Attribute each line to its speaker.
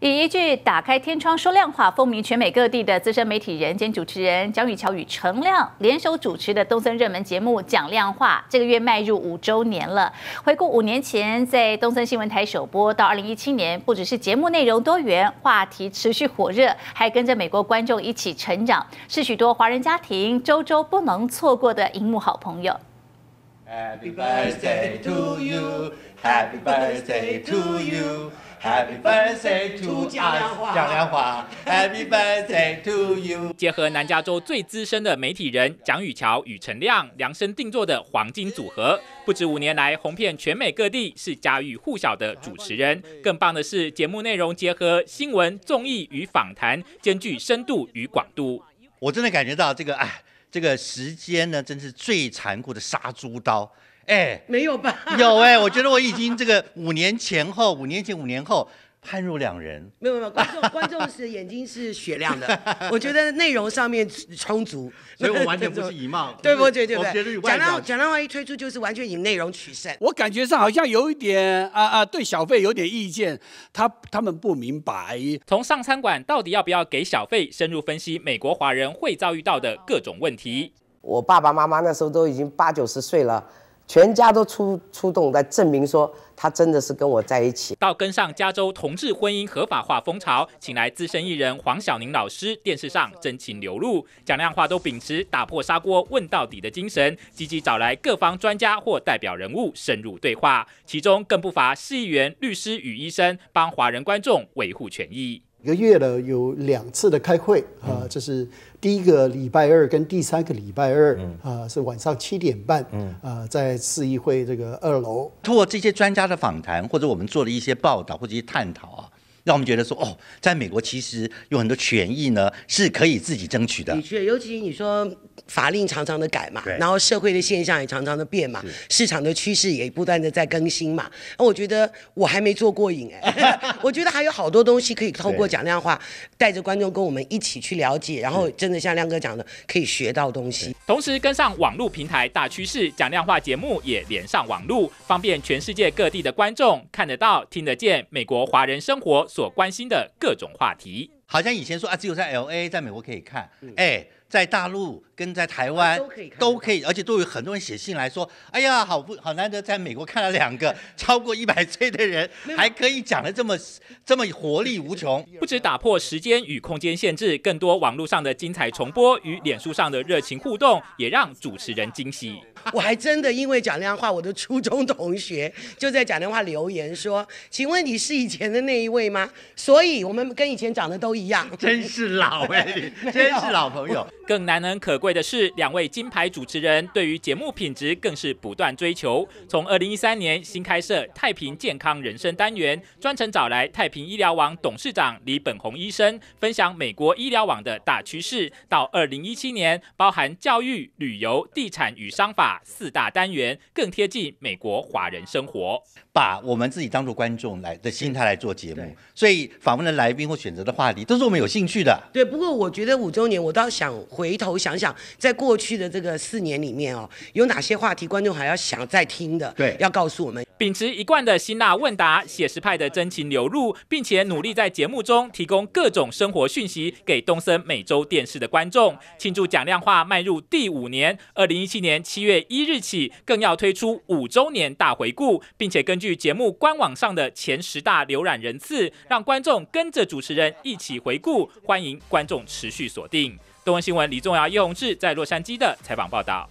Speaker 1: 以一句“打开天窗说亮话”风靡全美各地的资深媒体人兼主持人蒋宇桥与程亮联手主持的东森热门节目《讲亮话》，这个月迈入五周年了。回顾五年前在东森新闻台首播到二零一七年，不只是节目内容多元，话题持续火热，还跟着美国观众一起成长，是许多华人家庭周周不能错过的荧幕好朋友。
Speaker 2: Happy birthday to you, Happy birthday to you, Happy birthday to 蒋 s 华，蒋话，华。Happy birthday to you.
Speaker 1: 结合南加州最资深的媒体人蒋雨桥与陈亮量身定做的黄金组合，不止五年来红遍全美各地，是家喻户晓的主持人。更棒的是，节目内容结合新闻、综艺与访谈，兼具深度与广度。我真的感
Speaker 2: 觉到这个哎。这个时间呢，真是最残酷的杀猪刀，哎，没有吧？有哎，我觉得我已经这个五年前后，五年前五年后。判若两人，
Speaker 3: 没有没有观众，观众是眼睛是雪亮的。我觉
Speaker 2: 得内容上面
Speaker 3: 充足，所以我完全不是以貌，对不对？对对对。蒋大蒋大为一推出就是完全以内容
Speaker 2: 取胜。我感觉上好像有一点啊啊，对小费有点意见，他他们不明白。
Speaker 1: 从上餐馆到底要不要给小费，深入分析美国华人会遭遇到的各种问题。
Speaker 3: 我爸爸妈妈那时候都已经八九十岁了。全家都出出动来证明说他真的是跟我在一起，
Speaker 1: 到跟上加州同志婚姻合法化风潮，请来资深艺人黄晓宁老师，电视上真情流露，讲亮话都秉持打破砂锅问到底的精神，积极找来各方专家或代表人物深入对话，其中更不乏市议员、律师与医生，帮华人观众维护权益。
Speaker 2: 一个月了，有两次的开会啊，就是第一个礼拜二跟第三个礼拜二啊，是晚上七点半啊，在市议会这个二楼。通过这些专家的访谈，或者我们做了一些报道，或者一些探讨啊。让我们觉得说哦，在美国其实有很多权益呢，是可以自己争取的。的确，尤
Speaker 3: 其你说法令常常的改嘛，然后社会的现象也常常的变嘛，市场的趋势也不断的在更新嘛。那我觉得我还没做过瘾哎，我觉得还有好多东西可以透过讲量化，带着观众跟我们一起去了解，然后真的像亮哥讲的，
Speaker 1: 可以学到东西。同时跟上网络平台大趋势，讲量化节目也连上网络，方便全世界各地的观众看得到、听得见美国华人生活。所
Speaker 2: 关心的各种话题，好像以前说啊，只有在 L.A. 在美国可以看，哎。在大陆跟在台湾都可以，都可以，而且都有很多人写信来说：“哎呀，好不好难得在美国看到两个 超过一百岁的人，还可以讲得这么这么
Speaker 1: 活力无穷。”不止打破时间与空间限制，更多网络上的精彩重播与脸书上的热情互动，也让主持人惊喜。
Speaker 3: 我还真的因为讲样话，我的初中同学就在讲电话留言说：“请问你是以前的那一位吗？”所以我们跟以前长得都一样。真是老哎，真是老朋友。
Speaker 1: 更难能可贵的是，两位金牌主持人对于节目品质更是不断追求。从二零一三年新开设太平健康人生单元，专程找来太平医疗网董事长李本宏医生分享美国医疗网的大趋势，到二零一七年包含教育、旅游、地产与商法四大单元，更贴近
Speaker 2: 美国华人生活。把我们自己当做观众来的心态来做节目，所以访问的来宾或选择的话题都是我们有兴趣的。对，不过我觉得五周年，我倒想。回
Speaker 3: 头想想，在过去的这个四年里面哦，有哪些话题观众还要想再听的？对，要告诉我们。
Speaker 1: 秉持一贯的辛辣问答、写实派的真情流露，并且努力在节目中提供各种生活讯息给东森每周电视的观众。庆祝讲量话迈入第五年，二零一七年七月一日起，更要推出五周年大回顾，并且根据节目官网上的前十大浏览人次，让观众跟着主持人一起回顾。欢迎观众持续锁定。中闻新闻，李仲尧、叶宏志在洛杉矶的采访报道。